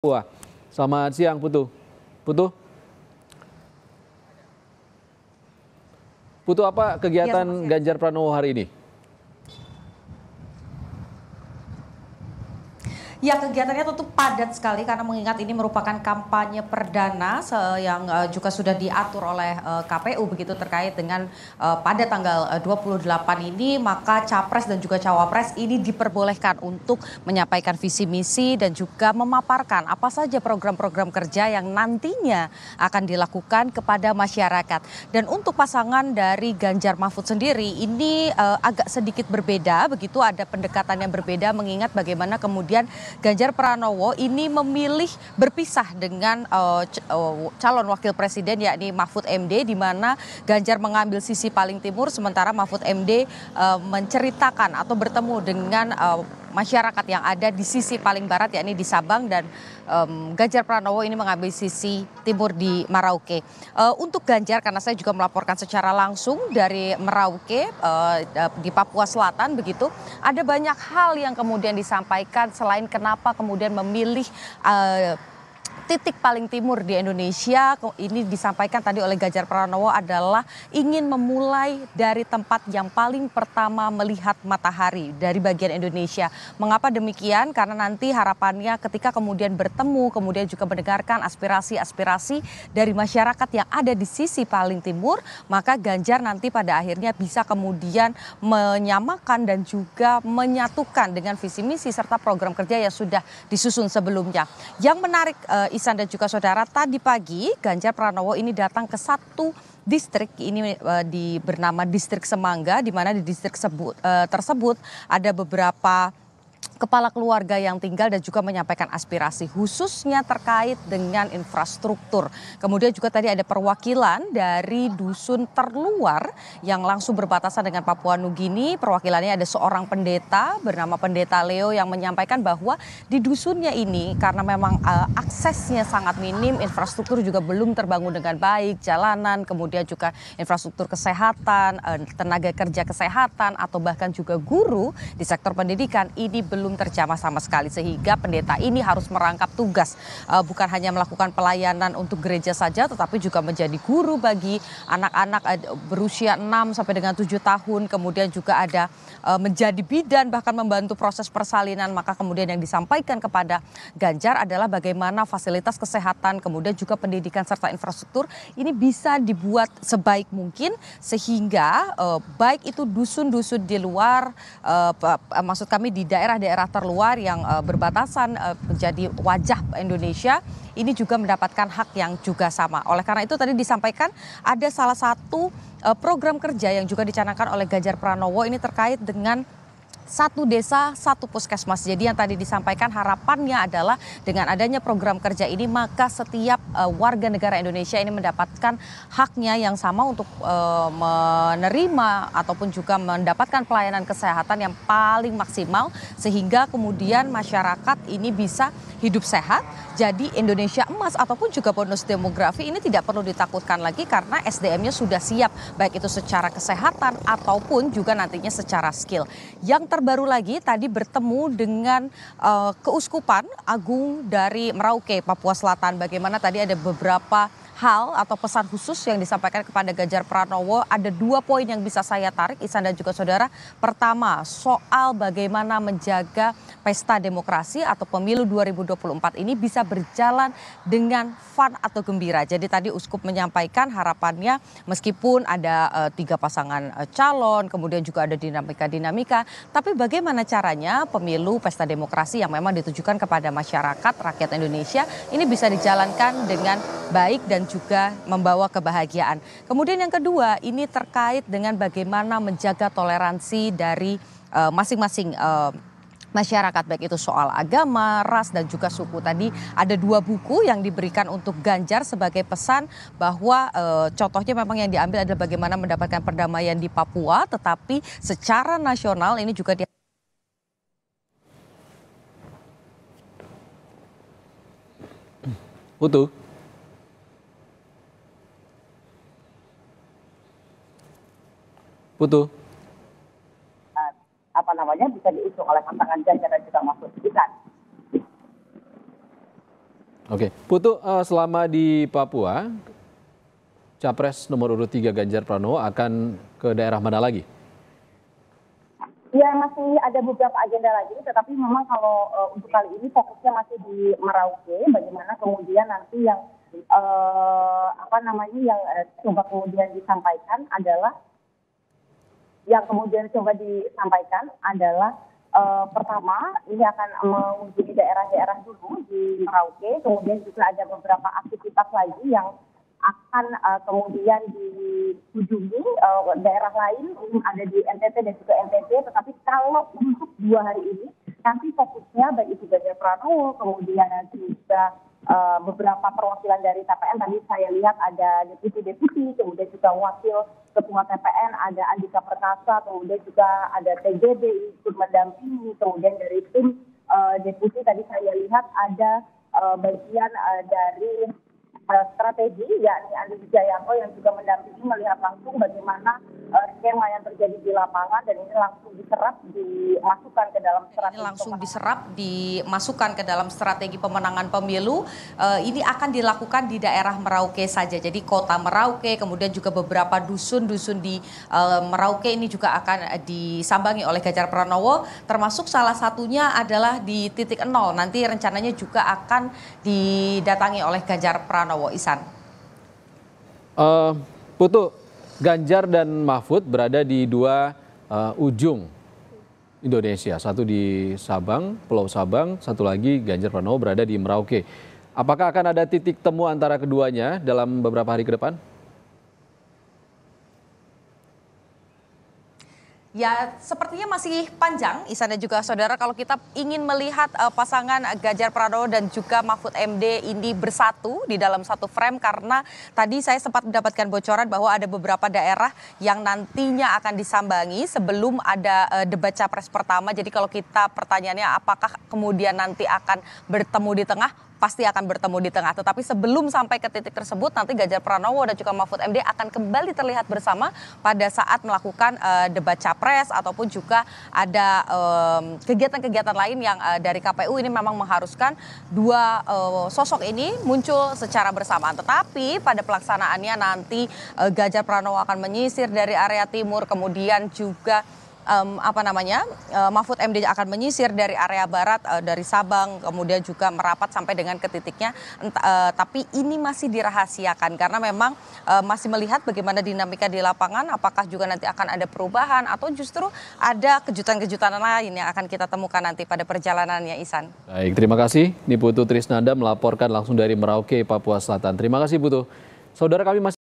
Papua. Selamat siang Putu. Putu. Putu apa kegiatan ya, Ganjar Pranowo hari ini? Ya kegiatannya tentu padat sekali karena mengingat ini merupakan kampanye perdana yang eh, juga sudah diatur oleh eh, KPU begitu terkait dengan eh, pada tanggal 28 ini maka capres dan juga cawapres ini diperbolehkan untuk menyampaikan visi misi dan juga memaparkan apa saja program-program kerja yang nantinya akan dilakukan kepada masyarakat. Dan untuk pasangan dari Ganjar Mahfud sendiri ini agak sedikit berbeda begitu ada pendekatan yang berbeda mengingat bagaimana kemudian Ganjar Pranowo ini memilih berpisah dengan uh, calon wakil presiden yakni Mahfud MD di mana Ganjar mengambil sisi paling timur sementara Mahfud MD uh, eh, menceritakan atau bertemu dengan uh, masyarakat yang ada di sisi paling barat yakni di Sabang dan um, Ganjar Pranowo ini mengambil sisi timur di Merauke. Uh, untuk Ganjar karena saya juga melaporkan secara langsung dari Merauke uh, di Papua Selatan begitu, ada banyak hal yang kemudian disampaikan selain kenapa kemudian memilih uh, titik paling timur di Indonesia ini disampaikan tadi oleh Gajar Pranowo adalah ingin memulai dari tempat yang paling pertama melihat matahari dari bagian Indonesia. Mengapa demikian? Karena nanti harapannya ketika kemudian bertemu, kemudian juga mendengarkan aspirasi-aspirasi dari masyarakat yang ada di sisi paling timur, maka Ganjar nanti pada akhirnya bisa kemudian menyamakan dan juga menyatukan dengan visi misi serta program kerja yang sudah disusun sebelumnya. Yang menarik eh, Isan dan juga saudara, tadi pagi Ganjar Pranowo ini datang ke satu distrik ini uh, di bernama distrik Semangga di mana di distrik sebut, uh, eh, tersebut ada beberapa kepala keluarga yang tinggal dan juga menyampaikan aspirasi khususnya terkait dengan infrastruktur. Kemudian juga tadi ada perwakilan dari dusun terluar yang langsung berbatasan dengan Papua Nugini. Perwakilannya ada seorang pendeta bernama Pendeta Leo yang menyampaikan bahwa di dusunnya ini karena memang uh, aksesnya sangat minim, infrastruktur juga belum terbangun dengan baik, jalanan, kemudian juga infrastruktur kesehatan, uh, tenaga kerja kesehatan atau bahkan juga guru di sektor pendidikan ini belum terjamah sama sekali sehingga pendeta ini harus merangkap tugas uh, bukan hanya melakukan pelayanan untuk gereja saja tetapi juga menjadi guru bagi anak-anak eh, berusia 6 sampai dengan 7 tahun kemudian juga ada uh, menjadi bidan bahkan membantu proses persalinan maka kemudian yang disampaikan kepada Ganjar adalah bagaimana fasilitas kesehatan kemudian juga pendidikan serta infrastruktur ini bisa dibuat sebaik mungkin sehingga uh, baik itu dusun-dusun di luar uh, maksud kami di daerah daerah terluar yang eh, berbatasan eh, menjadi wajah Indonesia ini juga mendapatkan hak yang juga sama. Oleh karena itu tadi disampaikan ada salah satu eh, program kerja yang juga dicanangkan oleh Ganjar Pranowo ini terkait dengan satu desa satu puskesmas. Jadi yang tadi disampaikan harapannya adalah dengan adanya program kerja ini maka setiap uh, warga negara Indonesia ini mendapatkan haknya yang sama untuk uh, menerima ataupun juga mendapatkan pelayanan kesehatan yang paling maksimal sehingga kemudian masyarakat ini bisa hidup sehat. Jadi Indonesia emas ataupun juga bonus demografi ini tidak perlu ditakutkan lagi karena SDM-nya sudah siap baik itu secara kesehatan ataupun juga nantinya secara skill. Yang ter terbaru lagi tadi bertemu dengan uh, keuskupan agung dari Merauke, Papua Selatan. Bagaimana tadi ada beberapa hal atau pesan khusus yang disampaikan kepada Ganjar Pranowo ada dua poin yang bisa saya tarik Isan dan juga saudara. Pertama, soal bagaimana menjaga pesta demokrasi atau pemilu 2024 ini bisa berjalan dengan fun atau gembira. Jadi tadi Uskup menyampaikan harapannya meskipun ada e, tiga pasangan e, calon, kemudian juga ada dinamika-dinamika, tapi bagaimana caranya pemilu pesta demokrasi yang memang ditujukan kepada masyarakat rakyat Indonesia ini bisa dijalankan dengan baik dan juga membawa kebahagiaan. Kemudian yang kedua, ini terkait dengan bagaimana menjaga toleransi dari eh, masing-masing uh, uh masyarakat baik itu soal agama, ras dan juga suku. Tadi ada dua buku yang diberikan untuk Ganjar sebagai pesan bahwa e, contohnya memang yang diambil adalah bagaimana mendapatkan perdamaian di Papua, tetapi secara nasional ini juga di Utuh. Putu? apa namanya bisa diusung oleh pasangan Ganjar dan juga Mahfud Bukan. Oke, Putu eh, selama di Papua, capres nomor urut 3 Ganjar Pranowo akan ke daerah mana lagi? Ya masih ada beberapa agenda lagi, tetapi memang kalau uh, untuk kali ini fokusnya masih di Merauke, bagaimana kemudian nanti yang uh, apa namanya yang uh, coba kemudian disampaikan adalah yang kemudian coba disampaikan adalah uh, pertama ini akan mengunjungi daerah-daerah dulu di Merauke, kemudian juga ada beberapa aktivitas lagi yang akan uh, kemudian dikunjungi uh, daerah lain ada di NTT dan juga NTT. Tetapi kalau untuk dua hari ini nanti fokusnya baik itu Ganjar Pranowo, kemudian juga uh, beberapa perwakilan dari TPN tadi saya lihat ada deputi-deputi, kemudian juga wakil ketua TPN ada Andika Perkasa, kemudian juga ada TGB ikut mendampingi, kemudian dari tim uh, deputi tadi saya lihat ada uh, bagian uh, dari uh, strategi yakni Andi Jayanto yang juga mendampingi melihat langsung bagaimana Eh, skema yang terjadi di lapangan dan ini langsung diserap dimasukkan ke dalam strategi ini langsung pemenangan. diserap dimasukkan ke dalam strategi pemenangan pemilu eh, ini akan dilakukan di daerah Merauke saja jadi kota Merauke kemudian juga beberapa dusun-dusun di eh, Merauke ini juga akan disambangi oleh Ganjar Pranowo termasuk salah satunya adalah di titik nol nanti rencananya juga akan didatangi oleh Ganjar Pranowo Isan uh, Putu Ganjar dan Mahfud berada di dua uh, ujung Indonesia. Satu di Sabang, Pulau Sabang, satu lagi Ganjar Pranowo berada di Merauke. Apakah akan ada titik temu antara keduanya dalam beberapa hari ke depan? Ya, sepertinya masih panjang, Isan dan juga saudara. Kalau kita ingin melihat uh, pasangan Gajar Pranowo dan juga Mahfud MD ini bersatu di dalam satu frame, karena tadi saya sempat mendapatkan bocoran bahwa ada beberapa daerah yang nantinya akan disambangi sebelum ada uh, debat capres pertama. Jadi kalau kita pertanyaannya apakah kemudian nanti akan bertemu di tengah, pasti akan bertemu di tengah. Tetapi sebelum sampai ke titik tersebut nanti Ganjar Pranowo dan juga Mahfud MD akan kembali terlihat bersama pada saat melakukan uh, debat capres ataupun juga ada kegiatan kegiatan-kegiatan lain yang uh, dari KPU ini memang mengharuskan dua uh, sosok ini muncul secara bersamaan. Tetapi pada pelaksanaannya nanti uh, Ganjar Pranowo akan menyisir dari area timur kemudian juga um, apa namanya uh, Mahfud MD akan menyisir dari area barat uh, dari Sabang kemudian juga merapat sampai dengan ke titiknya Ent- uh, tapi ini masih dirahasiakan karena memang uh, masih melihat bagaimana dinamika di lapangan apakah juga nanti akan ada perubahan atau justru ada kejutan-kejutan lain yang akan kita temukan nanti pada perjalanannya Isan. Baik, terima kasih. Niputu Trisnanda melaporkan langsung dari Merauke, Papua Selatan. Terima kasih Putu. Saudara kami masih